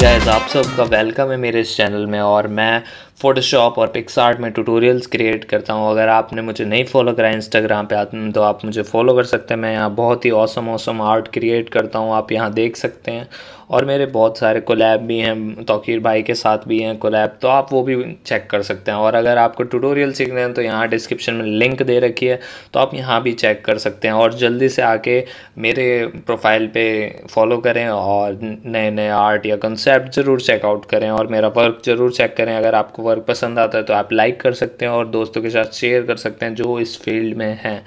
guys आप सबका welcome है मेरे इस चैनल में और मैं फोटोशॉप और पिक्सार्ट में ट्यूटोरियल्स क्रिएट करता हूं अगर आपने मुझे नहीं फॉलो करा इंस्टाग्राम पे आप तो आप मुझे फॉलो कर सकते हैं मैं यहाँ बहुत ही औसम औसम आर्ट क्रिएट करता हूं आप यहाँ देख सकते हैं और मेरे बहुत सारे कोलैब भी हैं तोकीर भाई के साथ भी हैं कोलैब तो आप वो भी चेक कर सकते हैं और अगर आपको ट्यूटोरियल सीखने हैं तो यहाँ डिस्क्रिप्शन में लिंक दे रखी है तो आप यहाँ भी चेक कर सकते हैं और जल्दी से आके मेरे प्रोफाइल पे फॉलो करें और नए नए आर्ट या कंसेप्ट ज़रूर चेकआउट करें और मेरा वर्क ज़रूर चेक करें अगर आपको वर्क पसंद आता है तो आप लाइक कर सकते हैं और दोस्तों के साथ शेयर कर सकते हैं जो इस फील्ड में हैं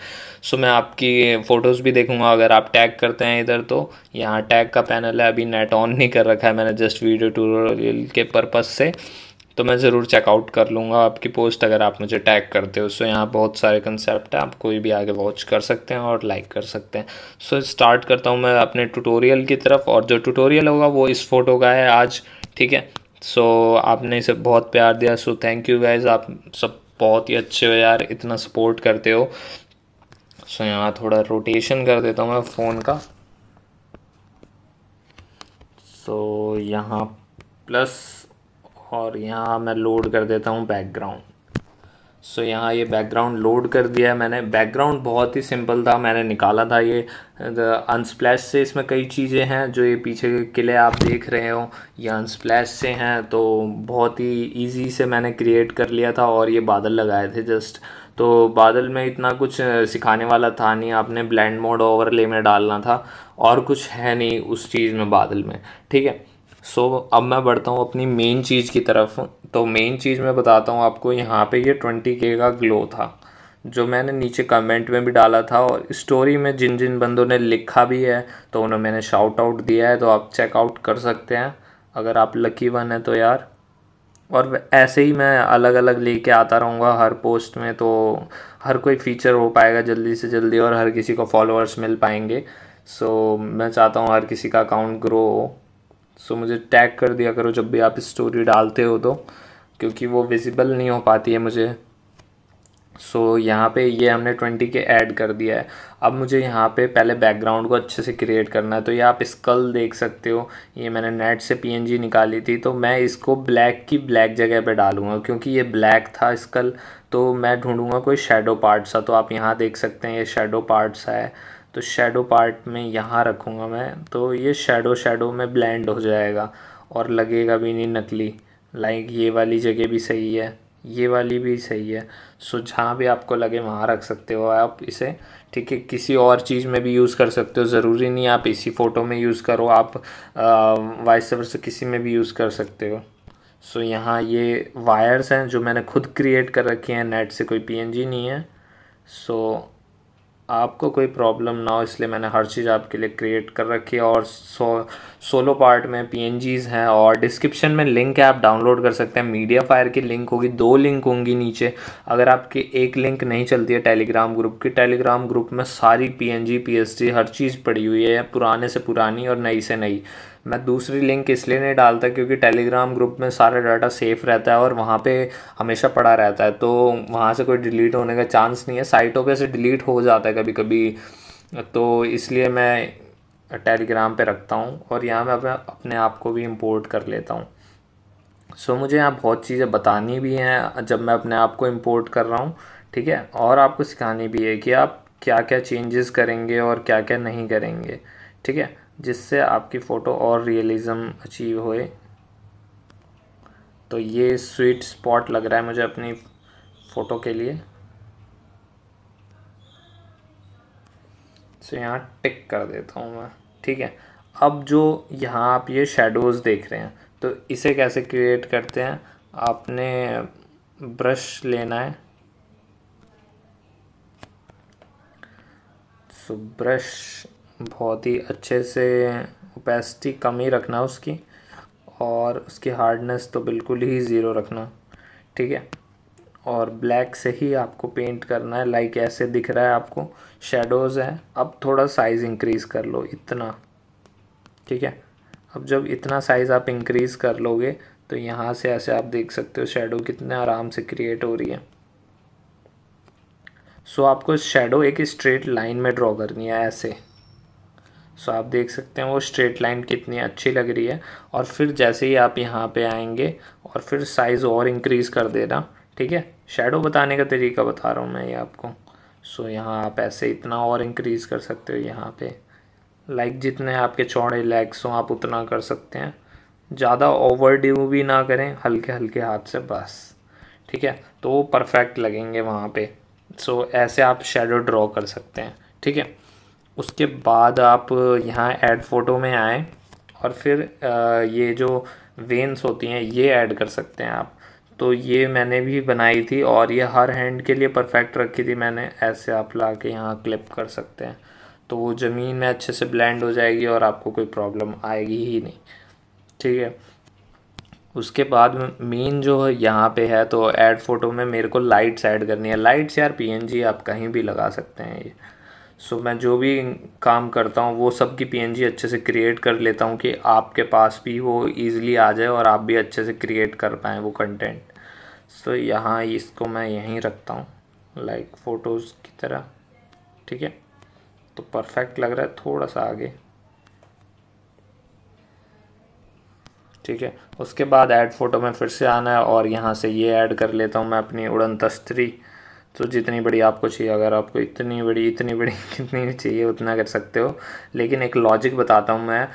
सो मैं आपकी फ़ोटोज़ भी देखूँगा अगर आप टैग करते हैं इधर तो यहाँ टैग का पैनल है अभी नेट ऐप ऑन नहीं कर रखा है मैंने जस्ट वीडियो टूटोरियल के पर्पज़ से तो मैं ज़रूर चेकआउट कर लूँगा आपकी पोस्ट अगर आप मुझे टैग करते हो सो यहाँ बहुत सारे कंसेप्ट हैं आप कोई भी आगे वॉच कर सकते हैं और लाइक कर सकते हैं सो स्टार्ट करता हूँ मैं अपने ट्यूटोरियल की तरफ और जो ट्यूटोरियल होगा वो इस फोटो का है आज ठीक है सो आपने इसे बहुत प्यार दिया सो थैंक यू गाइज आप सब बहुत ही अच्छे हो यार इतना सपोर्ट करते हो सो यहाँ थोड़ा रोटेशन कर देता हूँ मैं फ़ोन का सो यहाँ प्लस और यहाँ मैं लोड कर देता हूँ बैकग्राउंड सो so, यहाँ ये बैकग्राउंड लोड कर दिया है मैंने बैकग्राउंड बहुत ही सिंपल था मैंने निकाला था ये अनस्प्लैश से इसमें कई चीज़ें हैं जो ये पीछे के किले आप देख रहे हो ये अनस्प्लैश से हैं तो बहुत ही इजी से मैंने क्रिएट कर लिया था और ये बादल लगाए थे जस्ट तो बादल में इतना कुछ सिखाने वाला था नहीं आपने ब्लैंड मोड ओवरले में डालना था और कुछ है नहीं उस चीज़ में बादल में ठीक है सो so, अब मैं बढ़ता हूँ अपनी मेन चीज़ की तरफ तो मेन चीज़ मैं बताता हूँ आपको यहाँ पे ये ट्वेंटी के का ग्लो था जो मैंने नीचे कमेंट में भी डाला था और स्टोरी में जिन जिन बंदों ने लिखा भी है तो उन्हें मैंने शाउट आउट दिया है तो आप चेकआउट कर सकते हैं अगर आप लकी वन है तो यार और ऐसे ही मैं अलग अलग लेके आता रहूँगा हर पोस्ट में तो हर कोई फीचर हो पाएगा जल्दी से जल्दी और हर किसी को फॉलोअर्स मिल पाएंगे सो so, मैं चाहता हूँ हर किसी का अकाउंट ग्रो हो सो मुझे टैग कर दिया करो जब भी आप स्टोरी डालते हो तो क्योंकि वो विजिबल नहीं हो पाती है मुझे सो so, यहाँ पे ये हमने ट्वेंटी के ऐड कर दिया है अब मुझे यहाँ पे पहले बैकग्राउंड को अच्छे से क्रिएट करना है तो ये आप स्कल देख सकते हो ये मैंने नेट से पीएनजी निकाली थी तो मैं इसको ब्लैक की ब्लैक जगह पे डालूँगा क्योंकि ये ब्लैक था स्कल तो मैं ढूंढूंगा कोई शेडो पार्ट सा तो आप यहाँ देख सकते हैं ये शेडो पार्ट है तो शेडो पार्ट में यहाँ रखूँगा मैं तो ये शेडो शेडो में ब्लेंड हो जाएगा और लगेगा भी नहीं नकली लाइक ये वाली जगह भी सही है ये वाली भी सही है सो जहाँ भी आपको लगे वहाँ रख सकते हो आप इसे ठीक है किसी और चीज़ में भी यूज़ कर सकते हो ज़रूरी नहीं आप इसी फ़ोटो में यूज़ करो आप वाइस से किसी में भी यूज़ कर सकते हो सो so, यहाँ ये वायर्स हैं जो मैंने खुद क्रिएट कर रखे हैं नेट से कोई पीएनजी नहीं है सो so, आपको कोई प्रॉब्लम ना हो इसलिए मैंने हर चीज़ आपके लिए क्रिएट कर रखी है और सो सोलो पार्ट में पी हैं और डिस्क्रिप्शन में लिंक है आप डाउनलोड कर सकते हैं मीडिया फायर की लिंक होगी दो लिंक होंगी नीचे अगर आपकी एक लिंक नहीं चलती है टेलीग्राम ग्रुप की टेलीग्राम ग्रुप में सारी पी एन हर चीज़ पड़ी हुई है पुराने से पुरानी और नई से नई मैं दूसरी लिंक इसलिए नहीं डालता क्योंकि टेलीग्राम ग्रुप में सारा डाटा सेफ रहता है और वहाँ पे हमेशा पड़ा रहता है तो वहाँ से कोई डिलीट होने का चांस नहीं है साइटों पे से डिलीट हो जाता है कभी कभी तो इसलिए मैं टेलीग्राम पे रखता हूँ और यहाँ मैं अपने आप को भी इम्पोर्ट कर लेता हूँ सो so, मुझे यहाँ बहुत चीज़ें बतानी भी हैं जब मैं अपने आप को इम्पोर्ट कर रहा हूँ ठीक है और आपको सिखानी भी है कि आप क्या क्या चेंजेस करेंगे और क्या क्या नहीं करेंगे ठीक है जिससे आपकी फ़ोटो और रियलिज़म अचीव होए तो ये स्वीट स्पॉट लग रहा है मुझे अपनी फ़ोटो के लिए सो यहाँ टिक कर देता हूँ मैं ठीक है अब जो यहाँ आप ये शेडोज़ देख रहे हैं तो इसे कैसे क्रिएट करते हैं आपने ब्रश लेना है सो ब्रश बहुत ही अच्छे से ओपेसिटी कम ही रखना उसकी और उसकी हार्डनेस तो बिल्कुल ही ज़ीरो रखना ठीक है और ब्लैक से ही आपको पेंट करना है लाइक ऐसे दिख रहा है आपको शेडोज़ है अब थोड़ा साइज़ इंक्रीज़ कर लो इतना ठीक है अब जब इतना साइज़ आप इंक्रीज़ कर लोगे तो यहाँ से ऐसे आप देख सकते हो शेडो कितने आराम से क्रिएट हो रही है सो आपको शेडो एक स्ट्रेट लाइन में ड्रॉ करनी है ऐसे सो तो आप देख सकते हैं वो स्ट्रेट लाइन कितनी अच्छी लग रही है और फिर जैसे ही आप यहाँ पे आएंगे और फिर साइज़ और इंक्रीज़ कर देना ठीक है शेडो बताने का तरीका बता रहा हूँ मैं ये आपको सो यहाँ आप ऐसे इतना और इंक्रीज़ कर सकते हो यहाँ पे लाइक जितने आपके चौड़े लेग्स हों आप उतना कर सकते हैं ज़्यादा ओवर ड्यू भी ना करें हल्के हल्के हाथ से बस ठीक है तो वो परफेक्ट लगेंगे वहाँ पे सो so, ऐसे आप शेडो ड्रॉ कर सकते हैं ठीक है उसके बाद आप यहाँ ऐड फ़ोटो में आए और फिर ये जो वेंस होती हैं ये ऐड कर सकते हैं आप तो ये मैंने भी बनाई थी और ये हर हैंड के लिए परफेक्ट रखी थी मैंने ऐसे आप ला के यहाँ क्लिप कर सकते हैं तो वो ज़मीन में अच्छे से ब्लेंड हो जाएगी और आपको कोई प्रॉब्लम आएगी ही नहीं ठीक है उसके बाद मेन जो यहाँ पे है तो ऐड फ़ोटो में मेरे को लाइट्स ऐड करनी है लाइट्स यार पीएनजी आप कहीं भी लगा सकते हैं ये सो मैं जो भी काम करता हूँ वो सब की पी अच्छे से क्रिएट कर लेता हूँ कि आपके पास भी वो ईज़िली आ जाए और आप भी अच्छे से क्रिएट कर पाएँ वो कंटेंट सो so, यहाँ इसको मैं यहीं रखता हूँ लाइक फ़ोटोज़ की तरह ठीक है तो परफेक्ट लग रहा है थोड़ा सा आगे ठीक है उसके बाद ऐड फ़ोटो में फिर से आना है और यहाँ से ये ऐड कर लेता हूँ मैं अपनी उड़न तस्तरी तो जितनी बड़ी आपको चाहिए अगर आपको इतनी बड़ी इतनी बड़ी कितनी चाहिए उतना कर सकते हो लेकिन एक लॉजिक बताता हूँ मैं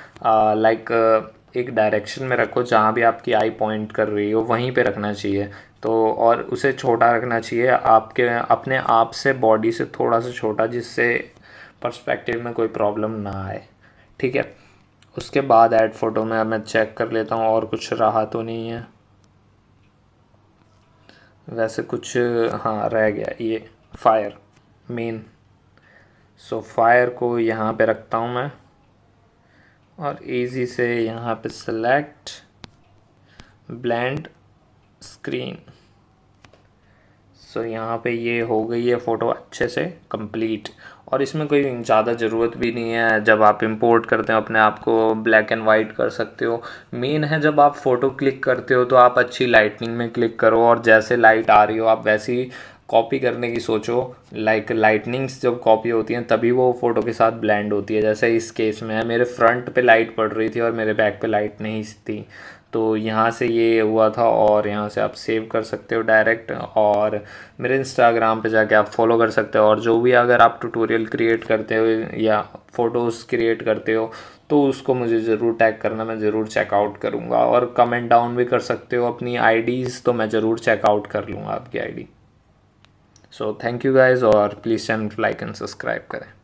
लाइक एक डायरेक्शन में रखो जहाँ भी आपकी आई पॉइंट कर रही हो वहीं पे रखना चाहिए तो और उसे छोटा रखना चाहिए आपके अपने आप से बॉडी से थोड़ा सा छोटा जिससे पर्सपेक्टिव में कोई प्रॉब्लम ना आए ठीक है उसके बाद ऐड फ़ोटो में मैं चेक कर लेता हूँ और कुछ रहा तो नहीं है वैसे कुछ हाँ रह गया ये फायर मेन सो फायर को यहाँ पे रखता हूँ मैं और इजी से यहाँ पे select blend screen so so, यहाँ पे ये हो गई है फ़ोटो अच्छे से कंप्लीट और इसमें कोई ज़्यादा ज़रूरत भी नहीं है जब आप इंपोर्ट करते हो अपने आप को ब्लैक एंड वाइट कर सकते हो मेन है जब आप फ़ोटो क्लिक करते हो तो आप अच्छी लाइटनिंग में क्लिक करो और जैसे लाइट आ रही हो आप वैसी कॉपी करने की सोचो लाइक लाइटनिंग्स जब कॉपी होती हैं तभी वो फ़ोटो के साथ ब्लेंड होती है जैसे इस केस में है मेरे फ्रंट पे लाइट पड़ रही थी और मेरे बैक पे लाइट नहीं थी तो यहाँ से ये हुआ था और यहाँ से आप सेव कर सकते हो डायरेक्ट और मेरे इंस्टाग्राम पे जाके आप फॉलो कर सकते हो और जो भी अगर आप ट्यूटोरियल क्रिएट करते हो या फ़ोटोज़ क्रिएट करते हो तो उसको मुझे ज़रूर टैग करना मैं ज़रूर चेकआउट करूँगा और कमेंट डाउन भी कर सकते हो अपनी आईडीज़ तो मैं ज़रूर चेकआउट कर लूँगा आपकी ID so thank you guys और please channel like and subscribe करें